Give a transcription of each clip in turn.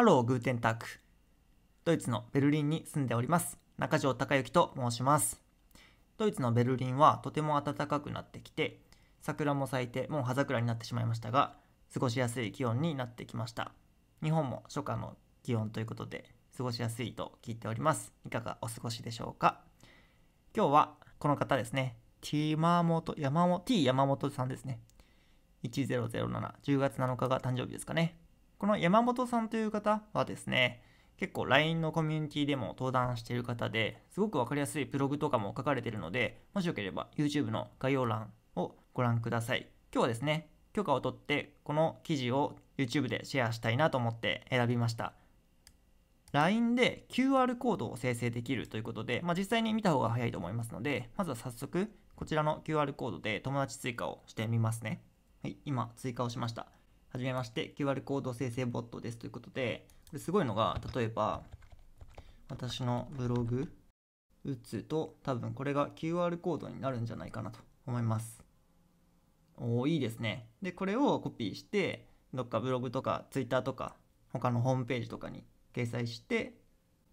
ハロー、グーテンターク。ドイツのベルリンに住んでおります。中条隆之と申します。ドイツのベルリンはとても暖かくなってきて、桜も咲いてもう葉桜になってしまいましたが、過ごしやすい気温になってきました。日本も初夏の気温ということで、過ごしやすいと聞いております。いかがお過ごしでしょうか。今日はこの方ですね、T 山本、山本、T 山本さんですね。10071 0月7日が誕生日ですかね。この山本さんという方はですね、結構 LINE のコミュニティでも登壇している方ですごく分かりやすいブログとかも書かれているので、もしよければ YouTube の概要欄をご覧ください。今日はですね、許可を取ってこの記事を YouTube でシェアしたいなと思って選びました。LINE で QR コードを生成できるということで、まあ、実際に見た方が早いと思いますので、まずは早速こちらの QR コードで友達追加をしてみますね。はい、今追加をしました。はじめまして、QR コード生成ボットですということで、これすごいのが、例えば、私のブログ打つと、多分これが QR コードになるんじゃないかなと思います。おいいですね。で、これをコピーして、どっかブログとか Twitter とか、他のホームページとかに掲載して、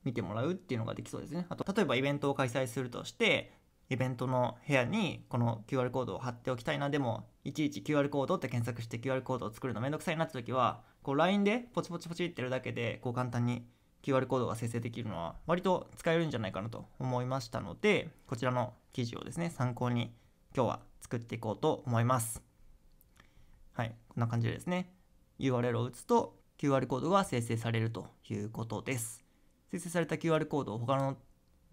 見てもらうっていうのができそうですね。あと、例えばイベントを開催するとして、イベントの部屋にこの QR コードを貼っておきたいなでもいちいち QR コードって検索して QR コードを作るのめんどくさいなって時はこう LINE でポチポチポチってるだけでこう簡単に QR コードが生成できるのは割と使えるんじゃないかなと思いましたのでこちらの記事をですね参考に今日は作っていこうと思いますはいこんな感じでですね URL を打つと QR コードが生成されるということです生成された QR コードを他の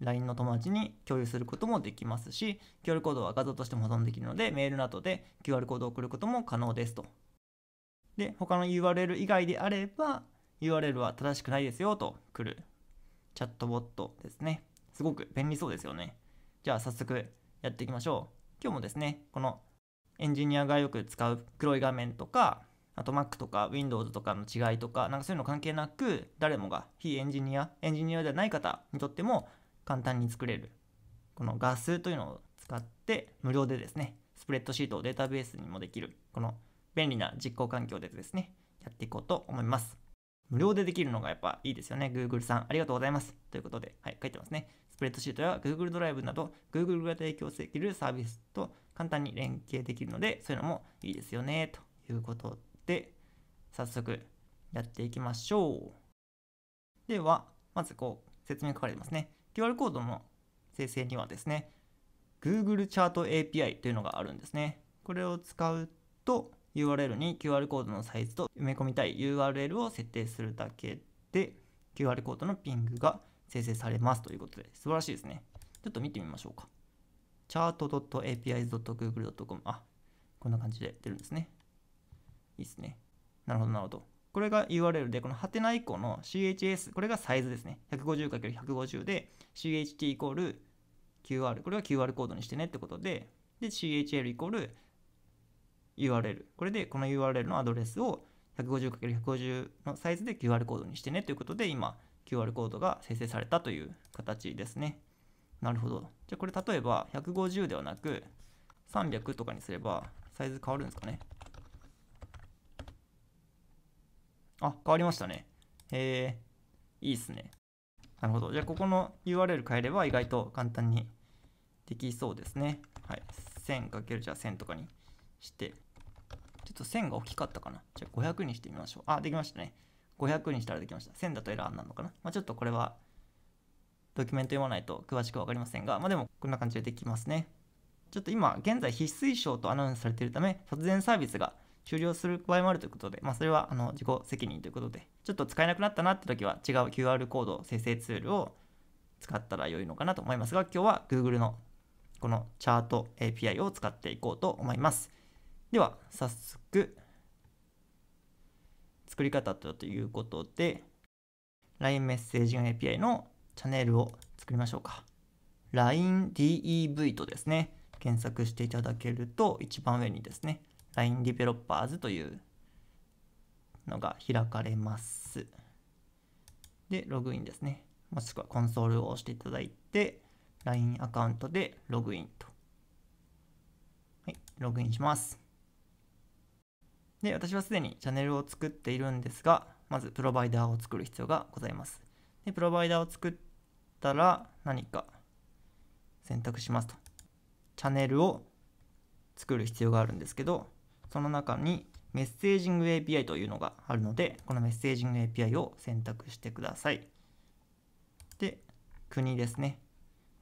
LINE の友達に共有することもできますし QR コードは画像としても保存できるのでメールなどで QR コードを送ることも可能ですとで他の URL 以外であれば URL は正しくないですよと来るチャットボットですねすごく便利そうですよねじゃあ早速やっていきましょう今日もですねこのエンジニアがよく使う黒い画面とかあと Mac とか Windows とかの違いとか、なんかそういうの関係なく、誰もが非エンジニア、エンジニアではない方にとっても簡単に作れるこの画数というのを使って無料でですねスプレッドシートをデータベースにもできるこの便利な実行環境でですねやっていこうと思います無料でできるのがやっぱいいですよね Google さんありがとうございますということで、はい、書いてますねスプレッドシートや Google ドライブなど Google が提供できるサービスと簡単に連携できるのでそういうのもいいですよねということで早速やっていきましょうではまずこう説明書かれてますね QR コードの生成にはですね、Google チャート API というのがあるんですね。これを使うと URL に QR コードのサイズと埋め込みたい URL を設定するだけで QR コードのピングが生成されますということで素晴らしいですね。ちょっと見てみましょうか。chart.apis.google.com あ、こんな感じで出るんですね。いいですね。なるほど、なるほど。これが URL で、このハテナ以降の CHS、これがサイズですね。150×150 で CHT イコール QR、これは QR コードにしてねってことで、で、CHL イコール URL。これでこの URL のアドレスを 150×150 のサイズで QR コードにしてねということで、今 QR コードが生成されたという形ですね。なるほど。じゃあこれ例えば150ではなく300とかにすればサイズ変わるんですかね。あ、変わりましたね。へえ、いいっすね。なるほど。じゃあ、ここの URL 変えれば意外と簡単にできそうですね。はい。1000× じゃあ1000とかにして、ちょっと1000が大きかったかな。じゃあ500にしてみましょう。あ、できましたね。500にしたらできました。1000だとエラーになるのかな。まあ、ちょっとこれはドキュメント読まないと詳しく分かりませんが、まあ、でもこんな感じでできますね。ちょっと今現在非推奨とアナウンスされているため、突然サービスが終了する場合もあるということで、まあ、それはあの自己責任ということで、ちょっと使えなくなったなって時は違う QR コード生成ツールを使ったら良いのかなと思いますが、今日は Google のこのチャート API を使っていこうと思います。では、早速、作り方ということで、LINE メッセージング API のチャンネルを作りましょうか。LINEDEV とですね、検索していただけると一番上にですね、LINE ディベロッパーズというのが開かれます。で、ログインですね。もしくはコンソールを押していただいて、LINE アカウントでログインと。はい、ログインします。で、私はすでにチャンネルを作っているんですが、まずプロバイダーを作る必要がございます。で、プロバイダーを作ったら何か選択しますと。チャンネルを作る必要があるんですけど、その中にメッセージング API というのがあるので、このメッセージング API を選択してください。で、国ですね。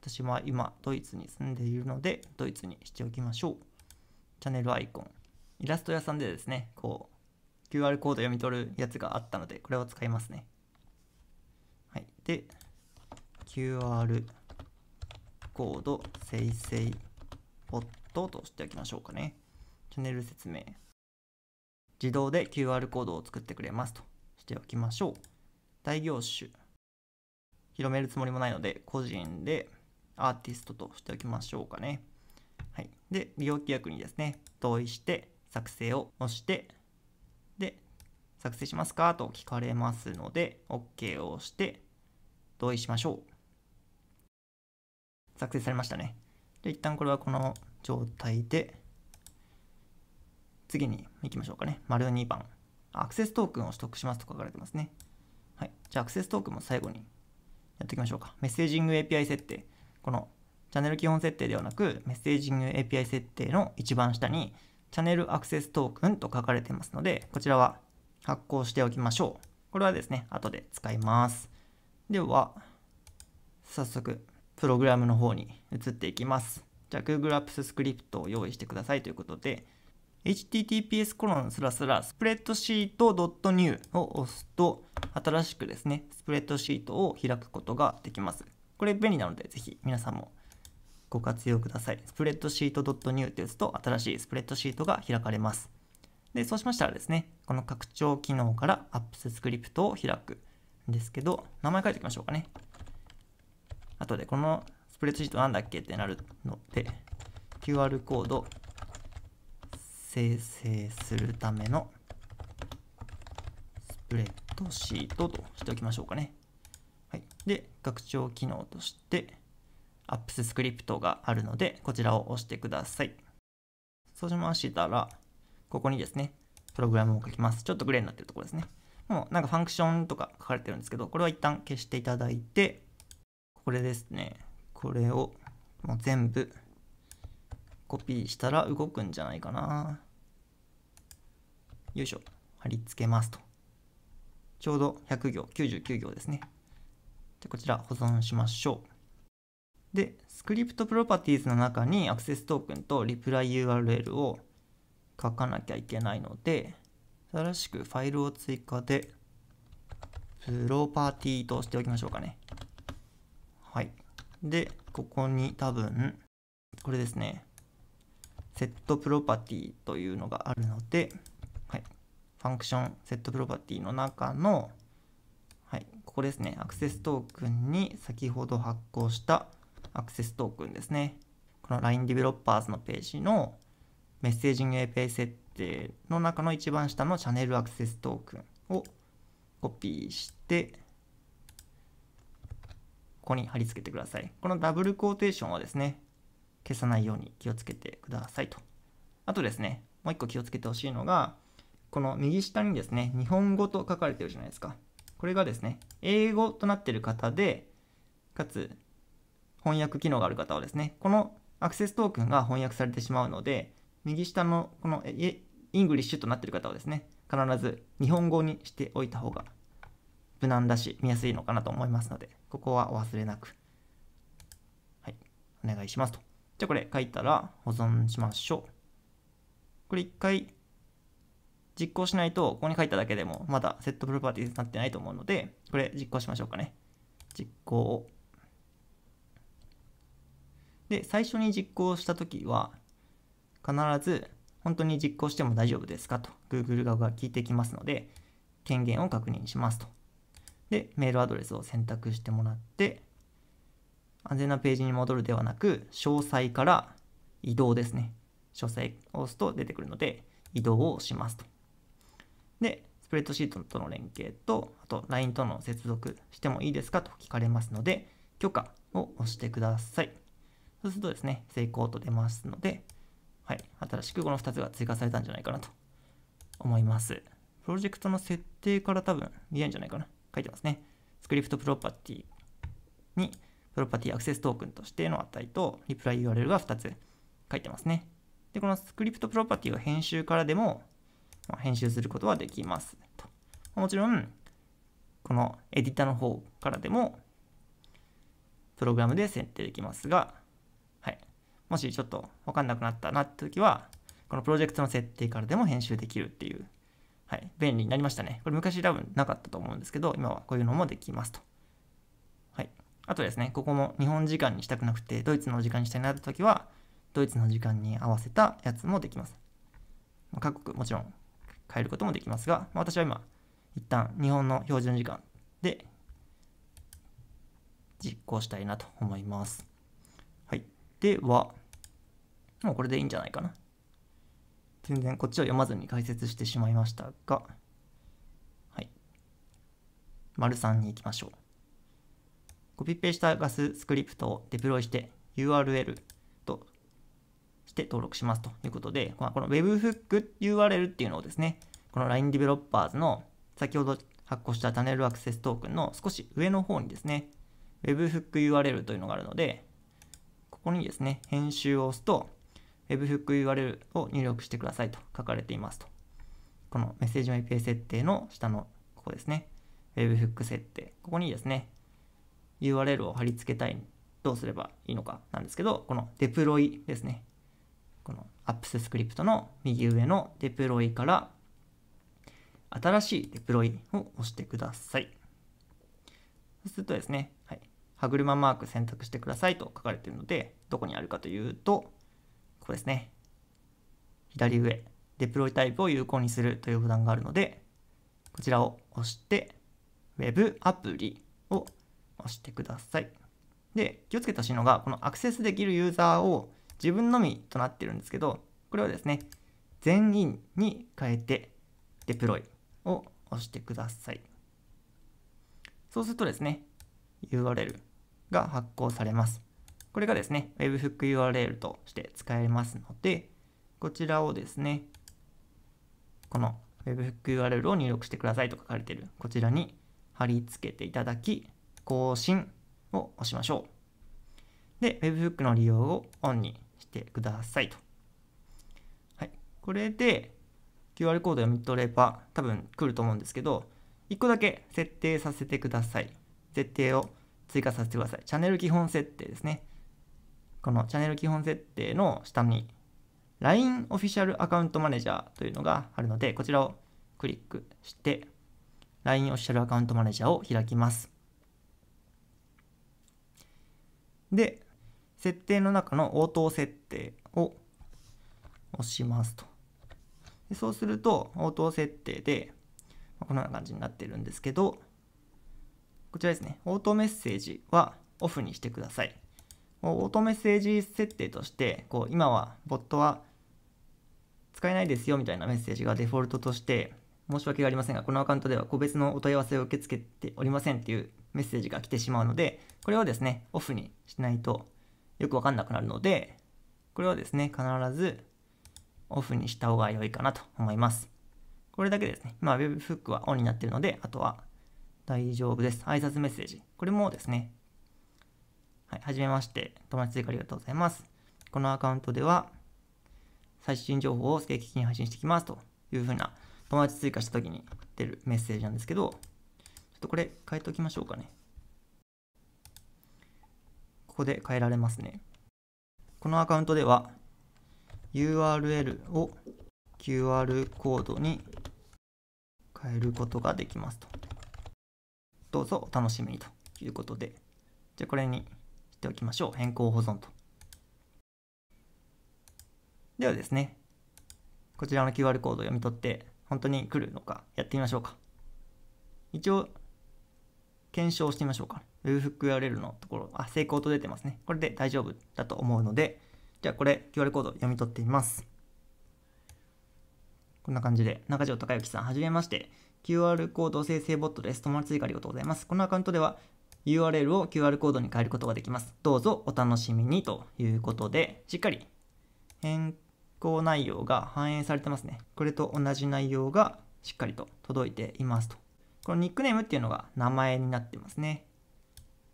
私は今、ドイツに住んでいるので、ドイツにしておきましょう。チャンネルアイコン。イラスト屋さんでですね、こう、QR コード読み取るやつがあったので、これを使いますね。はい。で、QR コード生成ポットとしておきましょうかね。チャンネル説明、自動で QR コードを作ってくれますとしておきましょう。大業種、広めるつもりもないので、個人でアーティストとしておきましょうかね。はい。で、利用規約にですね、同意して、作成を押して、で、作成しますかと聞かれますので、OK を押して、同意しましょう。作成されましたね。で、一旦これはこの状態で、次に行きましょうかね。丸2番。アクセストークンを取得しますと書かれてますね。はい。じゃあ、アクセストークンも最後にやっていきましょうか。メッセージング API 設定。このチャンネル基本設定ではなく、メッセージング API 設定の一番下に、チャンネルアクセストークンと書かれてますので、こちらは発行しておきましょう。これはですね、後で使います。では、早速、プログラムの方に移っていきます。じゃあ、Google Apps Script を用意してくださいということで、https コロンスラスラスプレッドシート .new を押すと新しくですね、スプレッドシートを開くことができます。これ便利なのでぜひ皆さんもご活用ください。スプレッドシート .new って打つと新しいスプレッドシートが開かれます。で、そうしましたらですね、この拡張機能からアップススクリプトを開くんですけど、名前書いておきましょうかね。後でこのスプレッドシートなんだっけってなるので、QR コード生成するためのスプレッドシートとしておきましょうかね。はい、で、拡張機能として、アップススクリプトがあるので、こちらを押してください。そうしましたら、ここにですね、プログラムを書きます。ちょっとグレーになってるところですね。もうなんかファンクションとか書かれてるんですけど、これは一旦消していただいて、これですね、これをもう全部コピーしたら動くんじゃないかな。よいしょ。貼り付けますと。ちょうど100行、99行ですね。でこちら保存しましょう。で、スクリプトプロパティーズの中にアクセストークンとリプライ URL を書かなきゃいけないので、新しくファイルを追加で、プロパティとしておきましょうかね。はい。で、ここに多分、これですね。セットプロパティというのがあるので、はい、ファンクションセットプロパティの中の、はい、ここですね、アクセストークンに先ほど発行したアクセストークンですね。この LINE デベロッパーズのページのメッセージング API 設定の中の一番下のチャンネルアクセストークンをコピーして、ここに貼り付けてください。このダブルコーテーションはですね、消さないように気をつけてくださいと。あとですね、もう一個気をつけてほしいのが、この右下にですね、日本語と書かれてるじゃないですか。これがですね、英語となってる方で、かつ翻訳機能がある方はですね、このアクセストークンが翻訳されてしまうので、右下のこのイングリッシュとなってる方はですね、必ず日本語にしておいた方が無難だし見やすいのかなと思いますので、ここはお忘れなく、はい、お願いしますと。じゃあこれ書いたら保存しましょう。これ一回実行しないと、ここに書いただけでもまだセットプロパティになってないと思うので、これ実行しましょうかね。実行を。で、最初に実行したときは、必ず本当に実行しても大丈夫ですかと Google 側が聞いてきますので、権限を確認しますと。で、メールアドレスを選択してもらって、安全なページに戻るではなく、詳細から移動ですね。詳細を押すと出てくるので、移動をしますと。で、スプレッドシートとの連携と、あと LINE との接続してもいいですかと聞かれますので、許可を押してください。そうするとですね、成功と出ますので、はい、新しくこの2つが追加されたんじゃないかなと思います。プロジェクトの設定から多分見えるんじゃないかな。書いてますね。スクリプトプロパティにプロパティアクセストークンとしての値と、リプライ URL が2つ書いてますね。で、このスクリプトプロパティは編集からでも編集することはできますと。もちろん、このエディターの方からでも、プログラムで設定できますが、はい。もしちょっとわかんなくなったなって時は、このプロジェクトの設定からでも編集できるっていう、はい。便利になりましたね。これ昔多分なかったと思うんですけど、今はこういうのもできますと。あとですね、ここも日本時間にしたくなくて、ドイツの時間にしたいなって時は、ドイツの時間に合わせたやつもできます。各国もちろん変えることもできますが、私は今、一旦日本の標準時間で実行したいなと思います。はい。では、もうこれでいいんじゃないかな。全然こっちを読まずに解説してしまいましたが、はい。丸3に行きましょう。コピペしたガススクリプトをデプロイして URL として登録しますということで、まあ、この Webhook URL っていうのをですね、この LINE Developers の先ほど発行したチャンネルアクセストークンの少し上の方にですね、Webhook URL というのがあるので、ここにですね、編集を押すと、Webhook URL を入力してくださいと書かれていますと。このメッセージの IP 設定の下のここですね、Webhook 設定。ここにですね、URL を貼り付けたい、どうすればいいのかなんですけど、このデプロイですね。この Apps スクリプトの右上のデプロイから新しいデプロイを押してください。そうするとですね、はい、歯車マーク選択してくださいと書かれているので、どこにあるかというと、ここですね。左上、デプロイタイプを有効にするというボタンがあるので、こちらを押して、Web アプリ押してください。で、気をつけてほしいのが、このアクセスできるユーザーを自分のみとなってるんですけど、これをですね、全員に変えて、デプロイを押してください。そうするとですね、URL が発行されます。これがですね、Webhook URL として使えますので、こちらをですね、この Webhook URL を入力してくださいと書かれているこちらに貼り付けていただき、更新を押しましょう。で、Webhook の利用をオンにしてくださいと。はい。これで QR コード読み取れば多分来ると思うんですけど、1個だけ設定させてください。設定を追加させてください。チャンネル基本設定ですね。このチャンネル基本設定の下に LINE オフィシャルアカウントマネージャーというのがあるので、こちらをクリックして LINE オフィシャルアカウントマネージャーを開きます。で、設定の中の応答設定を押しますと。でそうすると、応答設定で、このような感じになってるんですけど、こちらですね、応答メッセージはオフにしてください。応答メッセージ設定として、こう今は、ボットは使えないですよみたいなメッセージがデフォルトとして、申し訳ありませんが、このアカウントでは個別のお問い合わせを受け付けておりませんっていうメッセージが来てしまうので、これをですね、オフにしないとよくわかんなくなるので、これはですね、必ずオフにした方が良いかなと思います。これだけですね。今、Webhook はオンになっているので、あとは大丈夫です。挨拶メッセージ。これもですね、はい、はじめまして。友達追加ありがとうございます。このアカウントでは、最新情報を定期的に配信してきますというふうな、友達追加した時に出るメッセージなんですけど、とこれ変えておきましょうかね。ここで変えられますね。このアカウントでは URL を QR コードに変えることができますと。どうぞお楽しみにということで。じゃあこれにしておきましょう。変更保存と。ではですね、こちらの QR コードを読み取って本当に来るのかやってみましょうか。一応検証してみましょうか。ウェブフック u r l のところ、あ、成功と出てますね。これで大丈夫だと思うので、じゃあこれ QR コード読み取ってみます。こんな感じで、中条隆之さん、はじめまして。QR コード生成ボットです。友達追加ありがとうございます。このアカウントでは URL を QR コードに変えることができます。どうぞお楽しみにということで、しっかり変更内容が反映されてますね。これと同じ内容がしっかりと届いていますとこのニックネームっていうのが名前になってますね。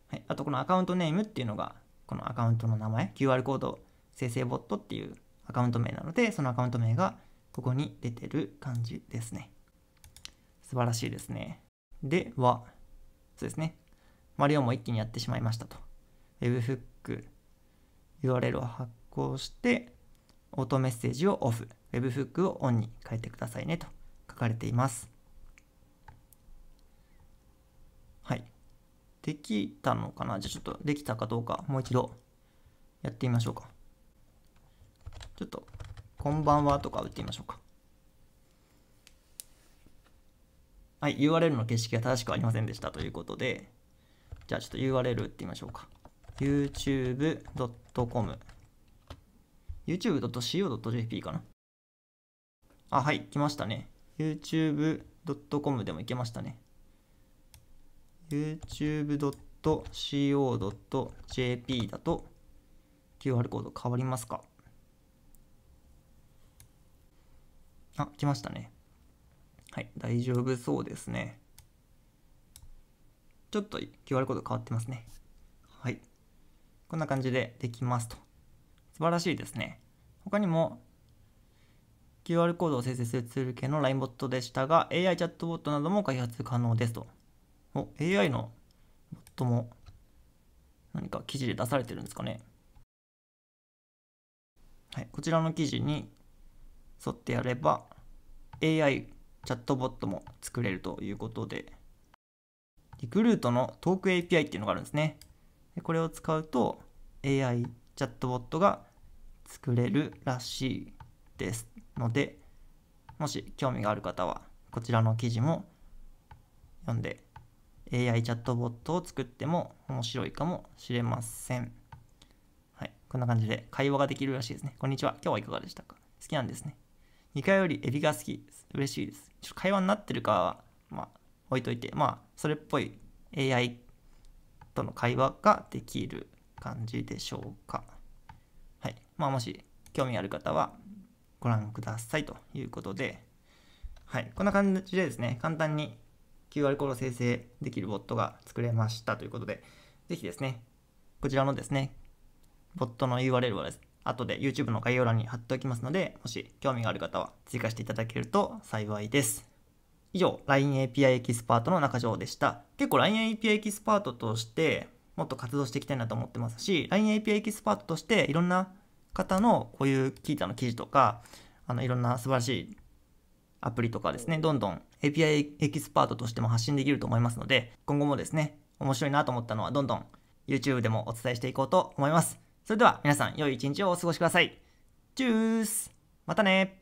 はい、あとこのアカウントネームっていうのがこのアカウントの名前 QR コード生成ボットっていうアカウント名なのでそのアカウント名がここに出てる感じですね素晴らしいですねではそうですねマリオも一気にやってしまいましたと Webhook URL を発行してオートメッセージをオフ Webhook をオンに変えてくださいねと書かれていますできたのかなじゃあちょっとできたかどうかもう一度やってみましょうか。ちょっと、こんばんはとか打ってみましょうか。はい、URL の形式が正しくありませんでしたということで、じゃあちょっと URL 打ってみましょうか。youtube.com youtube.co.jp かな。あ、はい、来ましたね。youtube.com でもいけましたね。youtube.co.jp だと QR コード変わりますかあ、来ましたね。はい、大丈夫そうですね。ちょっと QR コード変わってますね。はい。こんな感じでできますと。素晴らしいですね。他にも QR コードを生成するツール系の LINE ボットでしたが、AI チャットボットなども開発可能ですと。お AI のボットも何か記事で出されてるんですかね。はい、こちらの記事に沿ってやれば AI チャットボットも作れるということで、リクルートのトーク API っていうのがあるんですね。これを使うと AI チャットボットが作れるらしいですので、もし興味がある方はこちらの記事も読んで AI チャットボットを作っても面白いかもしれません。はい。こんな感じで会話ができるらしいですね。こんにちは。今日はいかがでしたか好きなんですね。2回よりエビが好きです。嬉しいです。ちょっと会話になってるかは、まあ、置いといて、まあ、それっぽい AI との会話ができる感じでしょうか。はい。まあ、もし興味ある方はご覧くださいということで、はい。こんな感じでですね、簡単に QR コード生成できるボットが作れましたということで、ぜひですね、こちらのですね、ボットの URL はです、後で YouTube の概要欄に貼っておきますので、もし興味がある方は追加していただけると幸いです。以上、LINE API エキスパートの中条でした。結構 LINE API エキスパートとして、もっと活動していきたいなと思ってますし、LINE API エキスパートとして、いろんな方のこういう聞いたの記事とか、あのいろんな素晴らしいアプリとかですね、どんどん API エキスパートとしても発信できると思いますので、今後もですね、面白いなと思ったのはどんどん YouTube でもお伝えしていこうと思います。それでは皆さん、良い一日をお過ごしください。チュースまたね